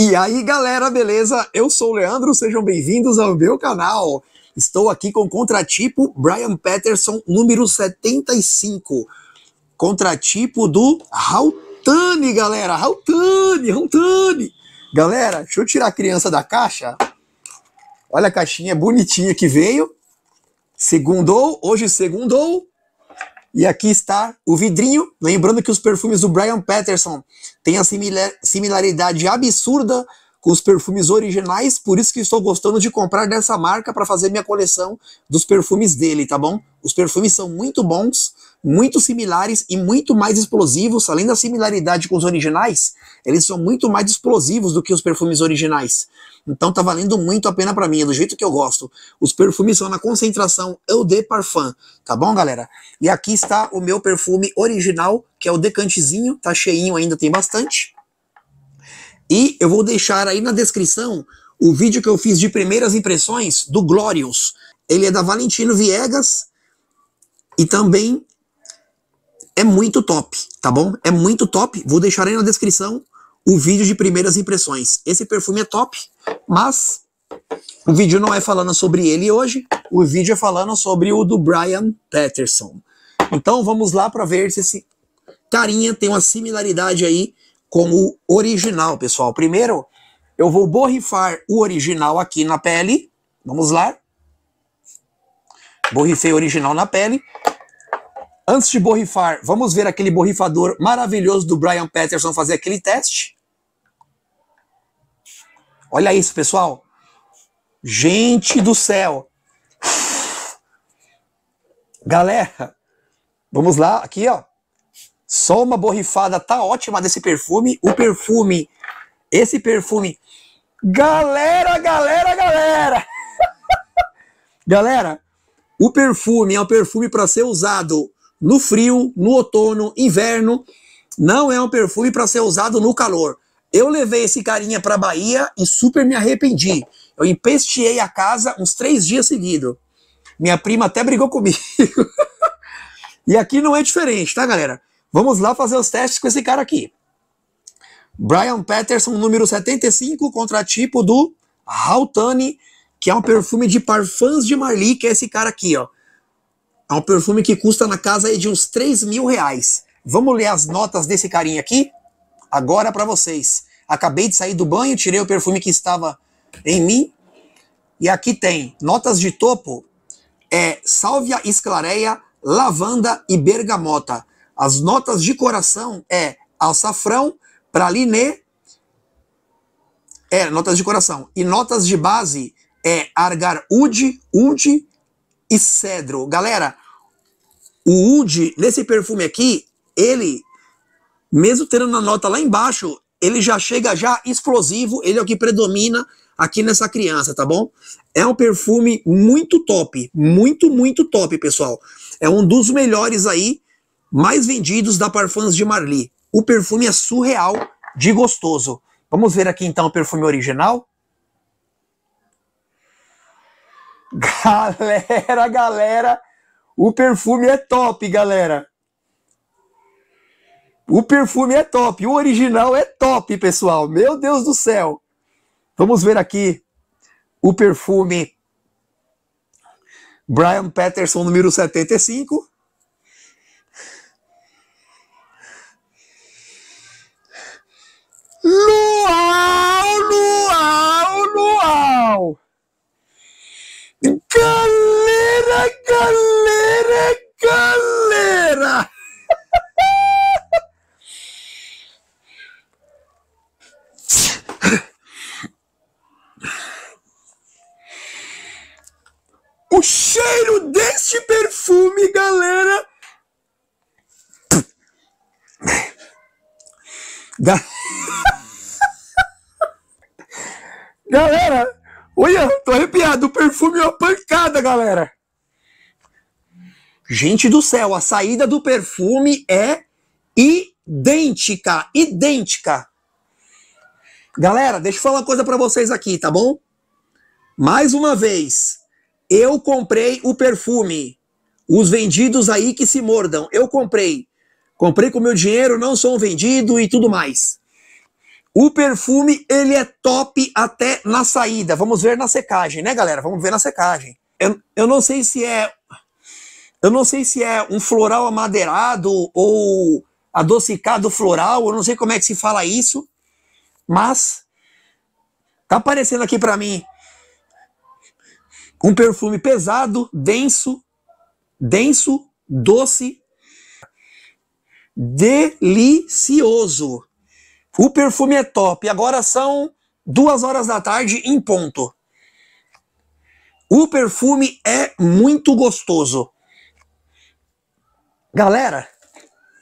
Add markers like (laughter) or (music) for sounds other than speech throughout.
E aí, galera, beleza? Eu sou o Leandro, sejam bem-vindos ao meu canal. Estou aqui com o contratipo Brian Patterson, número 75. Contratipo do Rautani, galera. Rautani, Rautani. Galera, deixa eu tirar a criança da caixa. Olha a caixinha bonitinha que veio. Segundou, hoje segundou. E aqui está o vidrinho, lembrando que os perfumes do Brian Patterson têm a similaridade absurda com os perfumes originais, por isso que estou gostando de comprar dessa marca para fazer minha coleção dos perfumes dele, tá bom? Os perfumes são muito bons, muito similares e muito mais explosivos, além da similaridade com os originais, eles são muito mais explosivos do que os perfumes originais. Então tá valendo muito a pena para mim, é do jeito que eu gosto. Os perfumes são na concentração Eau de Parfum, tá bom, galera? E aqui está o meu perfume original, que é o decantezinho, tá cheinho ainda, tem bastante. E eu vou deixar aí na descrição o vídeo que eu fiz de primeiras impressões do Glorious. Ele é da Valentino Viegas e também é muito top, tá bom? É muito top. Vou deixar aí na descrição o vídeo de primeiras impressões. Esse perfume é top, mas o vídeo não é falando sobre ele hoje. O vídeo é falando sobre o do Brian Patterson. Então vamos lá para ver se esse carinha tem uma similaridade aí com o original, pessoal. Primeiro, eu vou borrifar o original aqui na pele. Vamos lá. Borrifei o original na pele. Antes de borrifar, vamos ver aquele borrifador maravilhoso do Brian Patterson fazer aquele teste? Olha isso, pessoal. Gente do céu. Galera, vamos lá, aqui ó. Só uma borrifada tá ótima desse perfume. O perfume, esse perfume. Galera, galera, galera. (laughs) galera, o perfume é um perfume para ser usado no frio, no outono, inverno. Não é um perfume para ser usado no calor. Eu levei esse carinha para Bahia e super me arrependi. Eu empesteei a casa uns três dias seguidos. Minha prima até brigou comigo. (laughs) e aqui não é diferente, tá, galera? Vamos lá fazer os testes com esse cara aqui. Brian Patterson, número 75, contratipo do Rautani, que é um perfume de Parfums de Marly, que é esse cara aqui, ó. É um perfume que custa na casa de uns 3 mil reais. Vamos ler as notas desse carinha aqui? Agora para vocês. Acabei de sair do banho, tirei o perfume que estava em mim. E aqui tem notas de topo. É sálvia esclareia, lavanda e bergamota. As notas de coração é açafrão, praliné, é, notas de coração. E notas de base é argar-ude, ude, e cedro. Galera, o Oud, nesse perfume aqui, ele, mesmo tendo na nota lá embaixo, ele já chega já explosivo, ele é o que predomina aqui nessa criança, tá bom? É um perfume muito top, muito, muito top, pessoal. É um dos melhores aí, mais vendidos da Parfums de Marly. O perfume é surreal de gostoso. Vamos ver aqui então o perfume original. Galera, galera, o perfume é top, galera. O perfume é top, o original é top, pessoal. Meu Deus do céu. Vamos ver aqui o perfume Brian Patterson número 75. galera, galera, galera. galera? Gente do céu, a saída do perfume é idêntica, idêntica. Galera, deixa eu falar uma coisa para vocês aqui, tá bom? Mais uma vez, eu comprei o perfume. Os vendidos aí que se mordam, eu comprei. Comprei com meu dinheiro, não sou um vendido e tudo mais. O perfume, ele é top até na saída. Vamos ver na secagem, né, galera? Vamos ver na secagem eu, eu não sei se é eu não sei se é um floral amadeirado ou adocicado floral, eu não sei como é que se fala isso, mas tá aparecendo aqui para mim um perfume pesado, denso, denso, doce, delicioso. O perfume é top. Agora são duas horas da tarde em ponto. O perfume é muito gostoso. Galera,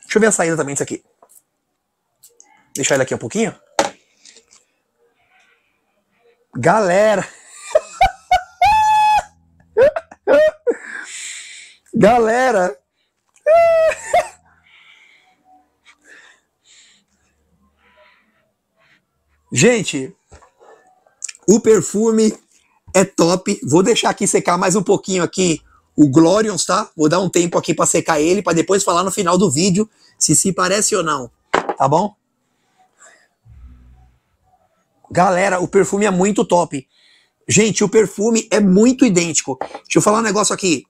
deixa eu ver a saída também disso aqui. Deixar ele aqui um pouquinho. Galera. (laughs) Galera. (laughs) Gente, o perfume é top. Vou deixar aqui secar mais um pouquinho aqui o Glorions, tá? Vou dar um tempo aqui para secar ele, para depois falar no final do vídeo se se parece ou não, tá bom? Galera, o perfume é muito top. Gente, o perfume é muito idêntico. Deixa eu falar um negócio aqui.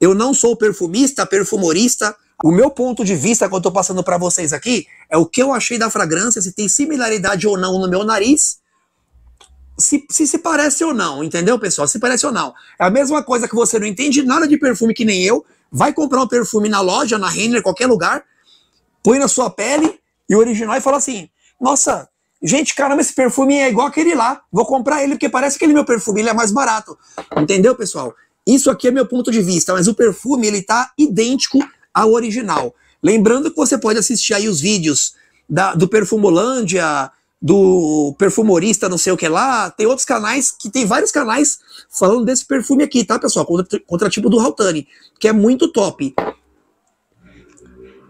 Eu não sou perfumista, perfumorista. O meu ponto de vista que eu tô passando para vocês aqui é o que eu achei da fragrância, se tem similaridade ou não no meu nariz se, se, se parece ou não, entendeu, pessoal? Se parece ou não. É a mesma coisa que você não entende nada de perfume que nem eu, vai comprar um perfume na loja, na Renner, qualquer lugar, põe na sua pele e o original e fala assim: "Nossa, gente, caramba, esse perfume é igual aquele lá. Vou comprar ele porque parece que aquele meu perfume, ele é mais barato". Entendeu, pessoal? Isso aqui é meu ponto de vista, mas o perfume ele tá idêntico ao original. Lembrando que você pode assistir aí os vídeos da, do Perfumolândia, do perfumorista, não sei o que lá. Tem outros canais, que tem vários canais falando desse perfume aqui, tá, pessoal? Contra, tipo do Rautani, que é muito top.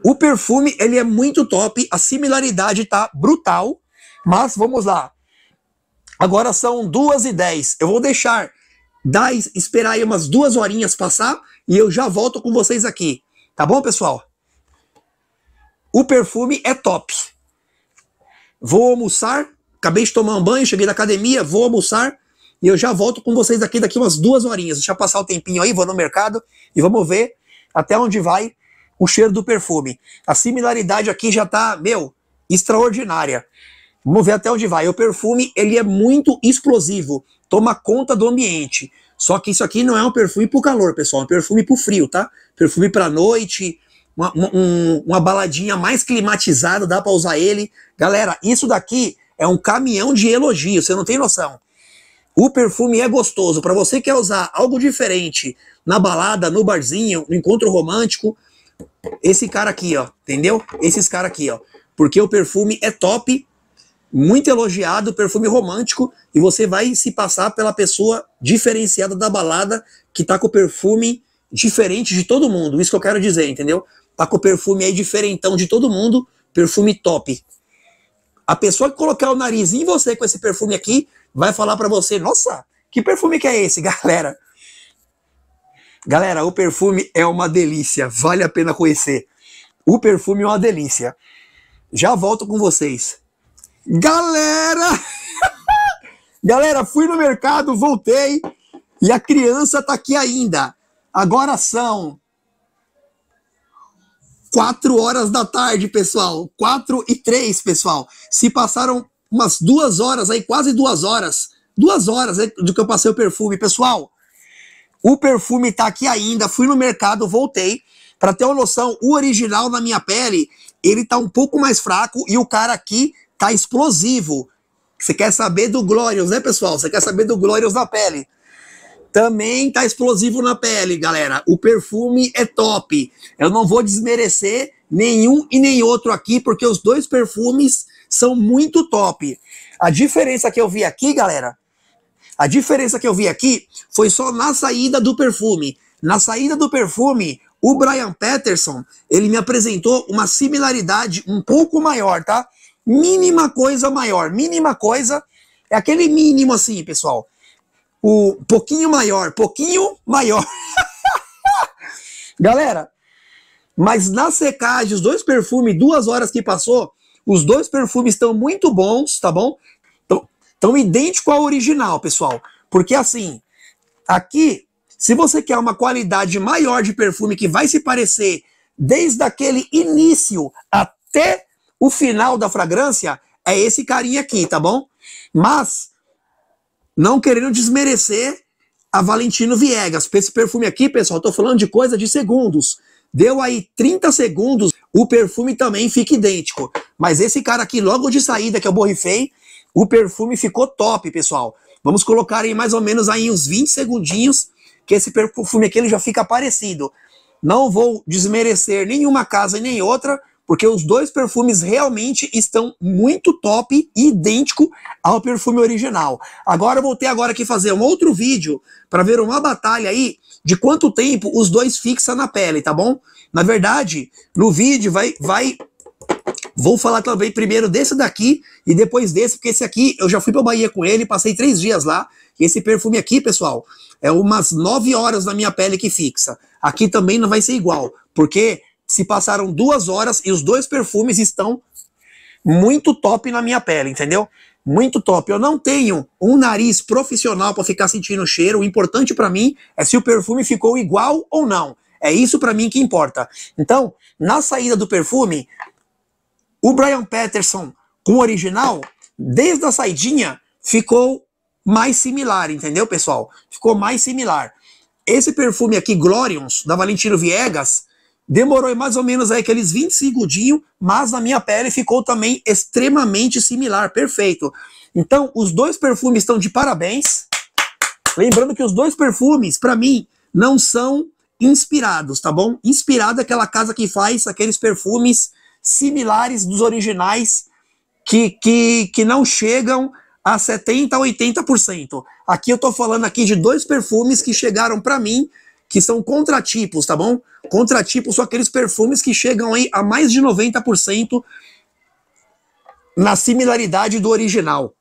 O perfume, ele é muito top, a similaridade tá brutal, mas vamos lá. Agora são duas e dez. Eu vou deixar, dar, esperar aí umas duas horinhas passar e eu já volto com vocês aqui. Tá bom, pessoal? O perfume é top vou almoçar, acabei de tomar um banho, cheguei da academia, vou almoçar e eu já volto com vocês aqui daqui umas duas horinhas. Deixa eu passar o tempinho aí, vou no mercado e vamos ver até onde vai o cheiro do perfume. A similaridade aqui já tá, meu, extraordinária. Vamos ver até onde vai. O perfume, ele é muito explosivo, toma conta do ambiente. Só que isso aqui não é um perfume pro calor, pessoal, é um perfume pro frio, tá? Perfume pra noite, uma, um, uma baladinha mais climatizada, dá para usar ele. Galera, isso daqui é um caminhão de elogio, você não tem noção. O perfume é gostoso. Para você que quer usar algo diferente na balada, no barzinho, no encontro romântico, esse cara aqui, ó, entendeu? Esses cara aqui, ó. Porque o perfume é top, muito elogiado, perfume romântico, e você vai se passar pela pessoa diferenciada da balada que tá com o perfume diferente de todo mundo. Isso que eu quero dizer, entendeu? Tá com o perfume aí diferentão de todo mundo, perfume top. A pessoa que colocar o nariz em você com esse perfume aqui vai falar para você: "Nossa, que perfume que é esse, (laughs) galera?" Galera, o perfume é uma delícia, vale a pena conhecer. O perfume é uma delícia. Já volto com vocês. Galera! (laughs) Galera, fui no mercado, voltei e a criança tá aqui ainda. Agora são 4 horas da tarde, pessoal. 4 e 3, pessoal. Se passaram umas duas horas aí, quase duas horas. Duas horas né, do que eu passei o perfume, pessoal. O perfume tá aqui ainda. Fui no mercado, voltei. Pra ter uma noção, o original na minha pele, ele tá um pouco mais fraco e o cara aqui tá explosivo. Você quer saber do Glorious, né, pessoal? Você quer saber do Glorious na pele também tá explosivo na pele, galera. O perfume é top. Eu não vou desmerecer nenhum e nem outro aqui, porque os dois perfumes são muito top. A diferença que eu vi aqui, galera, a diferença que eu vi aqui foi só na saída do perfume. Na saída do perfume, o Brian Peterson, ele me apresentou uma similaridade um pouco maior, tá? Mínima coisa maior, mínima coisa, é aquele mínimo assim, pessoal o pouquinho maior, pouquinho maior. (laughs) Galera, mas na secagem, os dois perfumes, duas horas que passou, os dois perfumes estão muito bons, tá bom? Estão idênticos ao original, pessoal. Porque assim, aqui, se você quer uma qualidade maior de perfume que vai se parecer desde aquele início até o final da fragrância, é esse carinha aqui, tá bom? Mas não querendo desmerecer a Valentino Viegas. Esse perfume aqui, pessoal, estou falando de coisa de segundos. Deu aí 30 segundos, o perfume também fica idêntico. Mas esse cara aqui, logo de saída que eu é borrifei, o perfume ficou top, pessoal. Vamos colocar aí mais ou menos aí uns 20 segundinhos, que esse perfume aqui ele já fica parecido. Não vou desmerecer nenhuma casa e nem outra, porque os dois perfumes realmente estão muito top, idêntico ao perfume original. Agora eu voltei agora aqui fazer um outro vídeo para ver uma batalha aí de quanto tempo os dois fixam na pele, tá bom? Na verdade, no vídeo vai, vai Vou falar também primeiro desse daqui e depois desse, porque esse aqui eu já fui para Bahia com ele, passei três dias lá. E esse perfume aqui, pessoal, é umas nove horas na minha pele que fixa. Aqui também não vai ser igual, porque se passaram duas horas e os dois perfumes estão muito top na minha pele, entendeu? Muito top. Eu não tenho um nariz profissional para ficar sentindo o cheiro. O importante para mim é se o perfume ficou igual ou não. É isso para mim que importa. Então, na saída do perfume, o Brian Patterson com o original, desde a saidinha, ficou mais similar, entendeu, pessoal? Ficou mais similar. Esse perfume aqui, Glorions, da Valentino Viegas, Demorou mais ou menos aí aqueles 20 segundinhos, mas na minha pele ficou também extremamente similar, perfeito. Então, os dois perfumes estão de parabéns. Lembrando que os dois perfumes, para mim, não são inspirados, tá bom? Inspirado é aquela casa que faz aqueles perfumes similares dos originais que, que, que não chegam a 70, 80%. Aqui eu tô falando aqui de dois perfumes que chegaram para mim que são contratipos, tá bom? Contratipos são aqueles perfumes que chegam aí a mais de 90% na similaridade do original.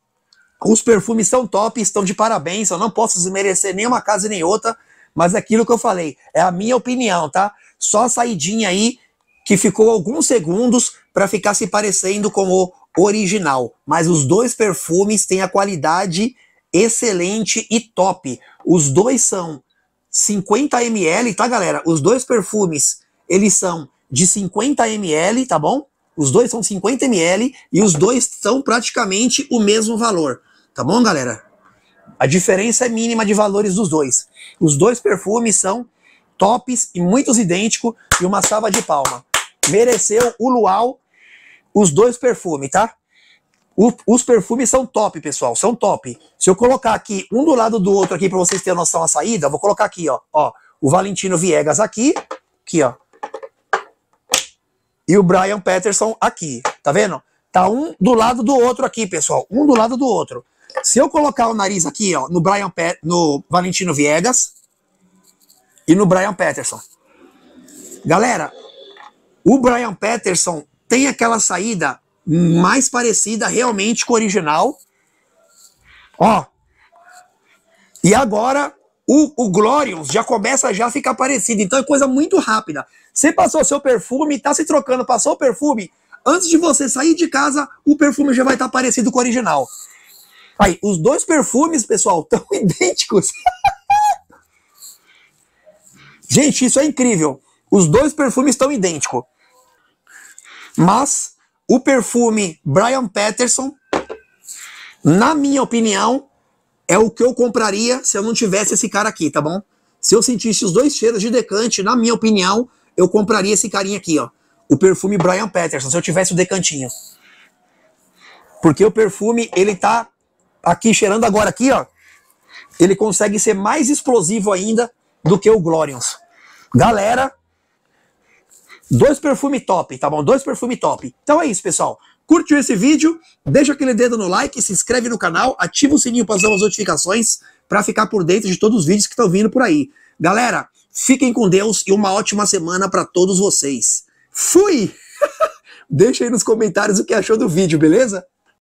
Os perfumes são top, estão de parabéns, eu não posso desmerecer nenhuma casa nem outra, mas é aquilo que eu falei, é a minha opinião, tá? Só a saidinha aí que ficou alguns segundos para ficar se parecendo com o original. Mas os dois perfumes têm a qualidade excelente e top. Os dois são 50 ml, tá, galera? Os dois perfumes, eles são de 50 ml, tá bom? Os dois são 50 ml e os dois são praticamente o mesmo valor, tá bom, galera? A diferença é mínima de valores dos dois. Os dois perfumes são tops e muitos idênticos e uma salva de palma. Mereceu o luau os dois perfumes, tá? os perfumes são top, pessoal, são top. Se eu colocar aqui um do lado do outro aqui para vocês terem noção a saída, eu vou colocar aqui, ó, ó, o Valentino Viegas aqui, aqui, ó. E o Brian Peterson aqui, tá vendo? Tá um do lado do outro aqui, pessoal, um do lado do outro. Se eu colocar o nariz aqui, ó, no Brian Pe no Valentino Viegas e no Brian Peterson Galera, o Brian Peterson tem aquela saída mais parecida realmente com o original. Ó. E agora o, o Glorious já começa já a ficar parecido. Então é coisa muito rápida. Você passou seu perfume, tá se trocando, passou o perfume. Antes de você sair de casa, o perfume já vai estar tá parecido com o original. Aí, os dois perfumes, pessoal, (laughs) tão idênticos. Gente, isso é incrível. Os dois perfumes estão idênticos. Mas o perfume Brian Patterson, na minha opinião, é o que eu compraria se eu não tivesse esse cara aqui, tá bom? Se eu sentisse os dois cheiros de decante, na minha opinião, eu compraria esse carinha aqui, ó. O perfume Brian Patterson, se eu tivesse o decantinho. Porque o perfume, ele tá aqui cheirando agora aqui, ó. Ele consegue ser mais explosivo ainda do que o Glorions. Galera, Dois perfumes top, tá bom? Dois perfumes top. Então é isso, pessoal. Curtiu esse vídeo? Deixa aquele dedo no like, se inscreve no canal, ativa o sininho para as notificações para ficar por dentro de todos os vídeos que estão vindo por aí. Galera, fiquem com Deus e uma ótima semana para todos vocês. Fui! (laughs) Deixa aí nos comentários o que achou do vídeo, beleza?